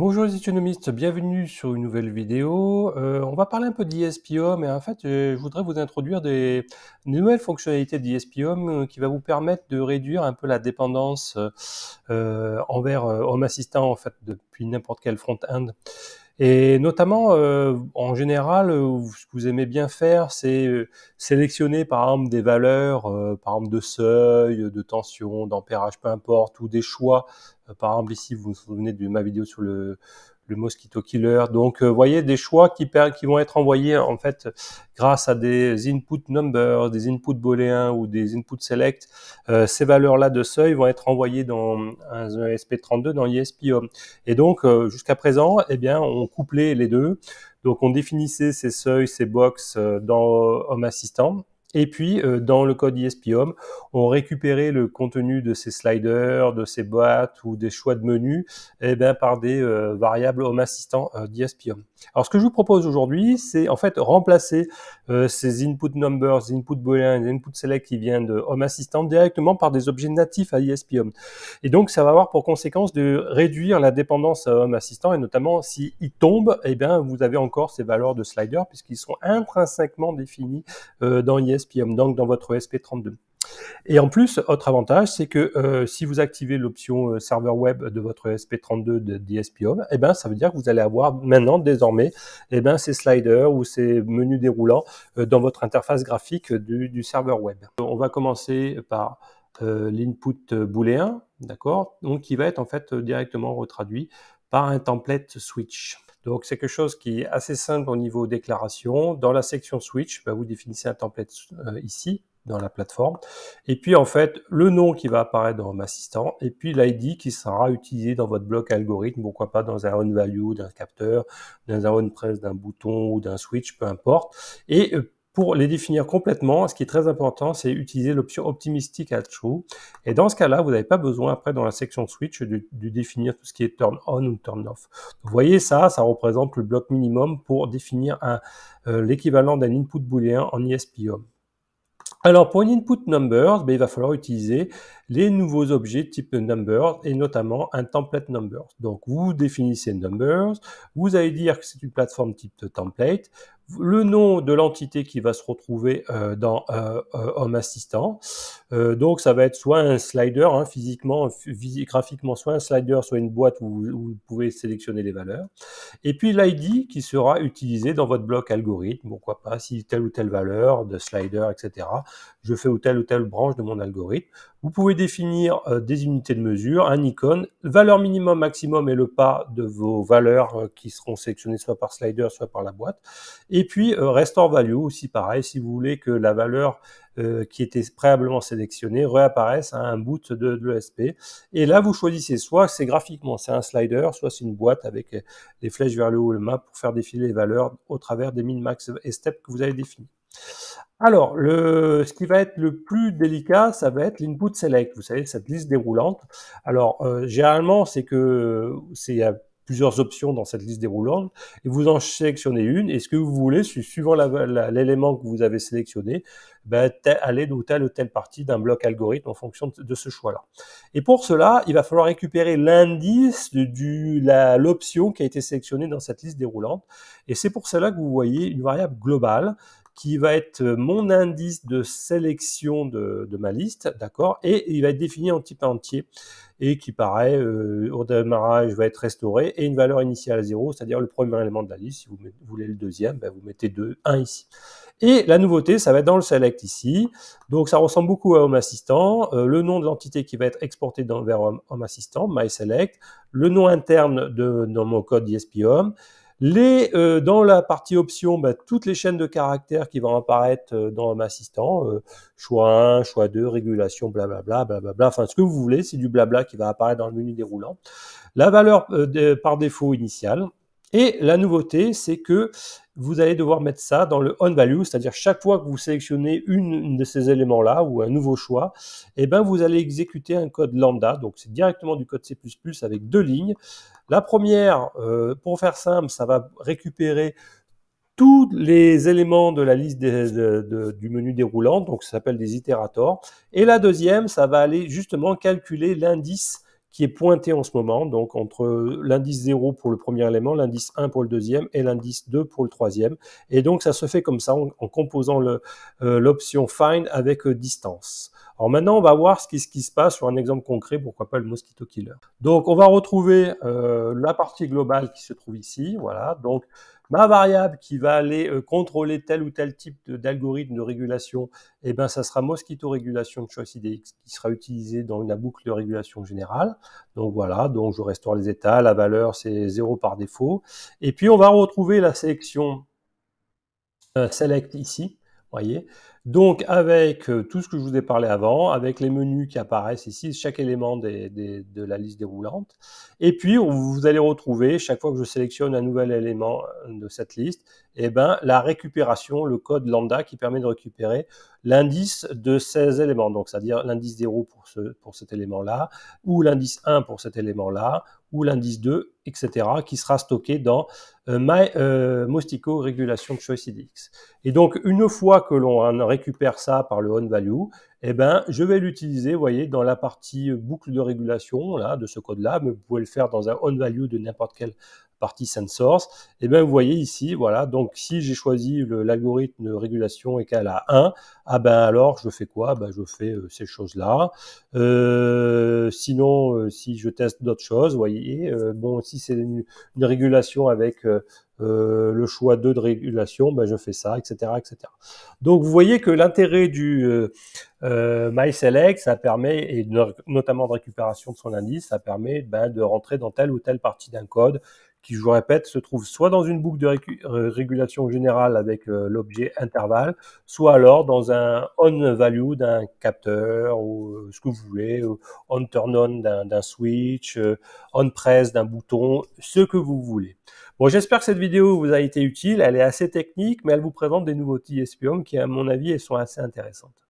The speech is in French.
Bonjour les économistes, bienvenue sur une nouvelle vidéo. Euh, on va parler un peu d'ISPIOM mais en fait euh, je voudrais vous introduire des, nouvelles fonctionnalités d'ISPIOM euh, qui va vous permettre de réduire un peu la dépendance envers Home Assistant en fait depuis n'importe quel front-end. Et notamment, euh, en général, euh, ce que vous aimez bien faire, c'est euh, sélectionner par exemple des valeurs, par exemple de seuil, de tension, d'ampérage, peu importe, ou des choix. par exemple, ici, vous vous souvenez de ma vidéo sur le, le mosquito killer. Donc, vous euh, voyez des choix qui, qui vont être envoyés en fait grâce à des input numbers, des input booléens ou des input select. Euh, ces valeurs-là de seuil vont être envoyées dans un ESP32 dans home. Et donc, euh, jusqu'à présent, eh bien, on couplait les deux. Donc, on définissait ces seuils, ces box dans Home Assistant et puis, euh, dans le code Home, on récupérait le contenu de ces sliders, de ces boîtes ou des choix de menus eh ben, par des euh, variables Home Assistant Home. Euh, alors ce que je vous propose aujourd'hui, c'est en fait remplacer euh, ces input numbers, input boolean, input select qui viennent de Home Assistant directement par des objets natifs à ISP Home. Et donc ça va avoir pour conséquence de réduire la dépendance à Home Assistant et notamment si il tombe, eh bien vous avez encore ces valeurs de slider puisqu'ils sont intrinsèquement définis euh, dans ISP Home, donc dans votre ESP32. Et en plus, autre avantage, c'est que euh, si vous activez l'option euh, serveur web de votre SP32 de DSP Home, eh ben, ça veut dire que vous allez avoir maintenant, désormais, eh ben, ces sliders ou ces menus déroulants euh, dans votre interface graphique du, serveur web. On va commencer par l'input booléen, d'accord Donc, qui va être en fait directement retraduit par un template switch. Donc c'est quelque chose qui est assez simple au niveau déclaration. Dans la section switch, ben, vous définissez un template ici, dans la plateforme. Et puis en fait, le nom qui va apparaître dans Home Assistant et puis l'ID qui sera utilisé dans votre bloc algorithme, pourquoi pas dans un on value d'un capteur, dans un on press d'un bouton ou d'un switch, peu importe. Et euh, pour les définir complètement, ce qui est très important, c'est utiliser l'option optimistic à true. Et dans ce cas-là, vous n'avez pas besoin après dans la section switch de, définir tout ce qui est turn on ou turn off. Vous voyez ça, ça représente le bloc minimum pour définir euh, l'équivalent d'un input boolean en ISP alors pour une input numbers, ben, il va falloir utiliser les nouveaux objets type numbers et notamment un template numbers. Donc vous définissez numbers, vous allez dire que c'est une plateforme type template, le nom de l'entité qui va se retrouver euh, dans euh, euh, Home Assistant. donc ça va être soit un slider, hein, physiquement, graphiquement, soit un slider, soit une boîte où, où vous pouvez sélectionner les valeurs. Et puis l'ID qui sera utilisé dans votre bloc algorithme, pourquoi pas, si telle ou telle valeur de slider, etc. Je fais ou telle ou telle branche de mon algorithme. Vous pouvez définir euh, des unités de mesure, un icône, valeur minimum, maximum et le pas de vos valeurs euh, qui seront sélectionnées soit par slider, soit par la boîte. Et puis euh, restore value aussi pareil, si vous voulez que la valeur qui était préalablement sélectionnée réapparaisse à un boot de, de l'ESP. Et là, vous choisissez soit c'est graphiquement, c'est un slider, soit c'est une boîte avec les flèches vers le haut et le map pour faire défiler les valeurs au travers des min, max et step que vous avez définis. Alors, le, ce qui va être le plus délicat, ça va être l'input select. Vous savez, cette liste déroulante. Alors, euh, généralement, c'est que c'est il y a plusieurs options dans cette liste déroulante et vous en sélectionnez une. Et ce que vous voulez, suivant l'élément que vous avez sélectionné, ben, aller dans telle ou telle partie d'un bloc algorithme en fonction de, ce choix-là. Et pour cela, il va falloir récupérer l'indice de l'option qui a été sélectionnée dans cette liste déroulante. Et c'est pour cela que vous voyez une variable globale qui va être euh, mon indice de sélection de, ma liste, d'accord Et il va être défini en type entier et qui, paraît, euh, au démarrage va être restauré et une valeur initiale à 0, c'est-à-dire le premier élément de la liste. Si vous, voulez le deuxième, ben, vous mettez 2, 1 ici. Et la nouveauté, ça va être dans le select ici. Donc ça ressemble beaucoup à Home Assistant. Euh, le nom de l'entité qui va être exportée vers Home, Assistant, MySelect. Le nom interne de, dans mon code ISP Home les, euh, dans la partie option, bah, toutes les chaînes de caractères qui vont apparaître euh, dans mon assistant, euh, choix 1, choix 2, régulation, blablabla, blablabla, enfin ce que vous voulez, c'est du blabla qui va apparaître dans le menu déroulant. La valeur par défaut initiale, et la nouveauté, c'est que vous allez devoir mettre ça dans le on value, c'est-à-dire chaque fois que vous sélectionnez une, de ces éléments-là ou un nouveau choix, eh ben vous allez exécuter un code lambda, donc c'est directement du code C++ avec deux lignes. La première, euh, pour faire simple, ça va récupérer tous les éléments de la liste du menu déroulant, donc ça s'appelle des itérators. Et la deuxième, ça va aller justement calculer l'indice qui est pointé en ce moment, donc entre l'indice 0 pour le premier élément, l'indice 1 pour le deuxième et l'indice 2 pour le troisième. Et donc ça se fait comme ça en, composant euh, l'option find avec euh, distance. Alors maintenant, on va voir ce qui, se passe sur un exemple concret, pourquoi pas le mosquito killer. Donc on va retrouver euh, la partie globale qui se trouve ici, voilà. Donc ma variable qui va aller euh, contrôler tel ou tel type d'algorithme de, régulation, eh ben, ça sera Mosquito Régulation de Choice IDX qui sera utilisé dans la boucle de régulation générale. Donc voilà, donc je restaure les états, la valeur c'est 0 par défaut. Et puis on va retrouver la sélection euh, Select ici, voyez, donc, avec euh, tout ce que je vous ai parlé avant, avec les menus qui apparaissent ici, chaque élément des, de la liste déroulante. Et puis, vous allez retrouver, chaque fois que je sélectionne un nouvel élément euh, de cette liste, eh ben, la récupération, le code lambda qui permet de récupérer l'indice de ces éléments. Donc, c'est-à-dire l'indice 0 pour, pour cet élément-là, ou l'indice 1 pour cet élément-là, ou l'indice 2, etc., qui sera stocké dans euh, My, euh, Regulation Choice IDX. Et donc, une fois que l'on a récupère ça par le on value, et eh ben, je vais l'utiliser, voyez, dans la partie boucle de régulation là, de ce code-là, mais vous pouvez le faire dans un on value de n'importe quel partie sensors. Et eh bien, vous voyez ici, voilà, donc si j'ai choisi l'algorithme régulation égale à 1, ah ben alors je fais quoi ben, Je fais euh, ces choses-là. Euh, sinon, euh, si je teste d'autres choses, vous voyez, bon, si c'est une, régulation avec le choix 2 de régulation, ben, je fais ça, etc. etc. Donc vous voyez que l'intérêt du MySelect, ça permet, et notamment de récupération de son indice, ça permet ben, de rentrer dans telle ou telle partie d'un code qui, je vous répète, se trouve soit dans une boucle de euh, régulation générale avec euh, l'objet intervalle, soit alors dans un on value d'un capteur ou euh, ce que vous voulez, on turn on d'un switch, on press d'un bouton, ce que vous voulez. Bon, j'espère que cette vidéo vous a été utile. Elle est assez technique, mais elle vous présente des nouveautés Espion qui, à mon avis, sont assez intéressantes.